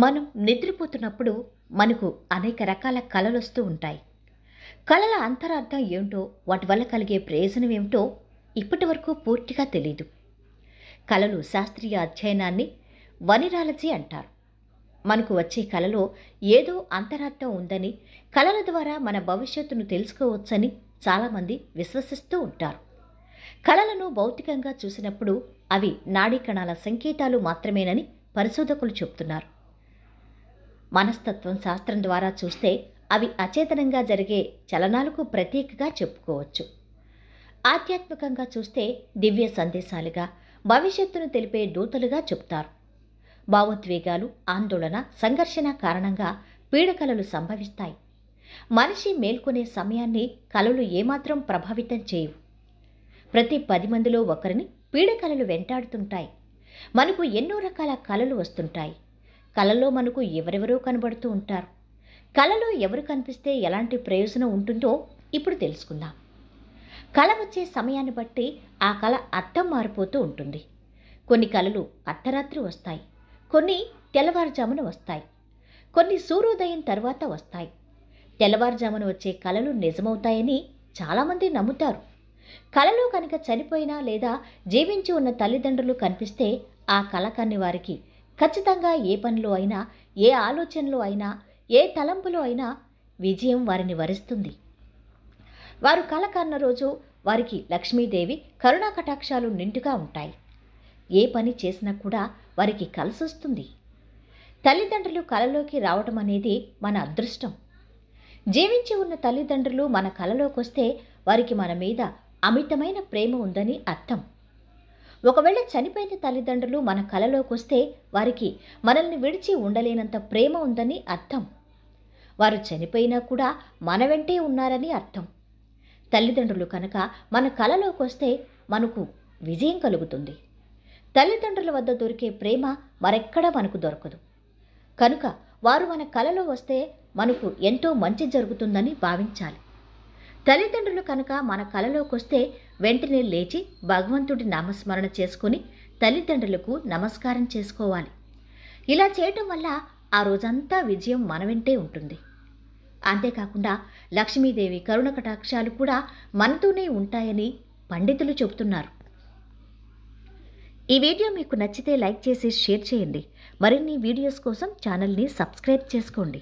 మనం నిద్రపోతున్నప్పుడు మనకు అనేక రకాల కళలు వస్తూ ఉంటాయి కళల అంతరార్థం ఏమిటో వాటి వల్ల కలిగే ప్రయోజనం ఏమిటో ఇప్పటి వరకు పూర్తిగా తెలీదు కళలు శాస్త్రీయ అధ్యయనాన్ని వనిరాలజీ అంటారు మనకు వచ్చే కళలో ఏదో అంతరార్థం ఉందని కళల ద్వారా మన భవిష్యత్తును తెలుసుకోవచ్చని చాలామంది విశ్వసిస్తూ ఉంటారు కళలను భౌతికంగా చూసినప్పుడు అవి నాడీ కణాల సంకేతాలు మాత్రమేనని పరిశోధకులు చెబుతున్నారు మనస్తత్వం శాస్త్రం ద్వారా చూస్తే అవి అచేతనంగా జరిగే చలనాలకు ప్రతీకగా చెప్పుకోవచ్చు ఆధ్యాత్మికంగా చూస్తే దివ్య సందేశాలుగా భవిష్యత్తును తెలిపే దూతలుగా చెప్తారు భావోద్వేగాలు ఆందోళన సంఘర్షణ కారణంగా పీడకలలు సంభవిస్తాయి మనిషి మేల్కొనే సమయాన్ని కలలు ఏమాత్రం ప్రభావితం చేయవు ప్రతి పది మందిలో ఒకరిని పీడకలలు వెంటాడుతుంటాయి మనకు ఎన్నో రకాల కలలు వస్తుంటాయి కలలో మనకు ఎవరెవరో కనబడుతూ ఉంటారు కలలో ఎవరు కనిపిస్తే ఎలాంటి ప్రయోజనం ఉంటుందో ఇప్పుడు తెలుసుకుందాం కళ వచ్చే సమయాన్ని బట్టి ఆ కళ అర్థం మారిపోతూ ఉంటుంది కొన్ని కళలు అర్ధరాత్రి వస్తాయి కొన్ని తెల్లవారుజామున వస్తాయి కొన్ని సూర్యోదయం తర్వాత వస్తాయి తెల్లవారుజామున వచ్చే కళలు నిజమవుతాయని చాలామంది నమ్ముతారు కళలో కనుక చనిపోయినా లేదా జీవించి ఉన్న తల్లిదండ్రులు కనిపిస్తే ఆ కళ కన్ని వారికి ఖచ్చితంగా ఏ పనిలో అయినా ఏ ఆలోచనలో అయినా ఏ తలంపులో అయినా విజయం వారిని వరిస్తుంది వారు కలకన్న రోజు వారికి లక్ష్మీదేవి కరుణా కటాక్షాలు నిండుగా ఉంటాయి ఏ పని చేసినా కూడా వారికి కలిసొస్తుంది తల్లిదండ్రులు కలలోకి రావటం అనేది మన అదృష్టం జీవించి ఉన్న తల్లిదండ్రులు మన కలలోకొస్తే వారికి మన మీద అమితమైన ప్రేమ ఉందని అర్థం ఒకవేళ చనిపోయిన తల్లిదండ్రులు మన కలలోకి వస్తే వారికి మనల్ని విడిచి ఉండలేనంత ప్రేమ ఉందని అర్థం వారు చనిపోయినా కూడా మన వెంటే ఉన్నారని అర్థం తల్లిదండ్రులు కనుక మన కలలోకి వస్తే మనకు విజయం కలుగుతుంది తల్లిదండ్రుల వద్ద దొరికే ప్రేమ మరెక్కడా మనకు దొరకదు కనుక వారు మన కలలో వస్తే మనకు ఎంతో మంచి జరుగుతుందని భావించాలి తల్లిదండ్రులు కనుక మన కలలోకొస్తే వెంటనే లేచి భగవంతుడి నామస్మరణ చేసుకుని తల్లిదండ్రులకు నమస్కారం చేసుకోవాలి ఇలా చేయటం వల్ల ఆ రోజంతా విజయం మన వెంటే ఉంటుంది అంతేకాకుండా లక్ష్మీదేవి కరుణ కటాక్షాలు కూడా మనతోనే ఉంటాయని పండితులు చెబుతున్నారు ఈ వీడియో మీకు నచ్చితే లైక్ చేసి షేర్ చేయండి మరిన్ని వీడియోస్ కోసం ఛానల్ని సబ్స్క్రైబ్ చేసుకోండి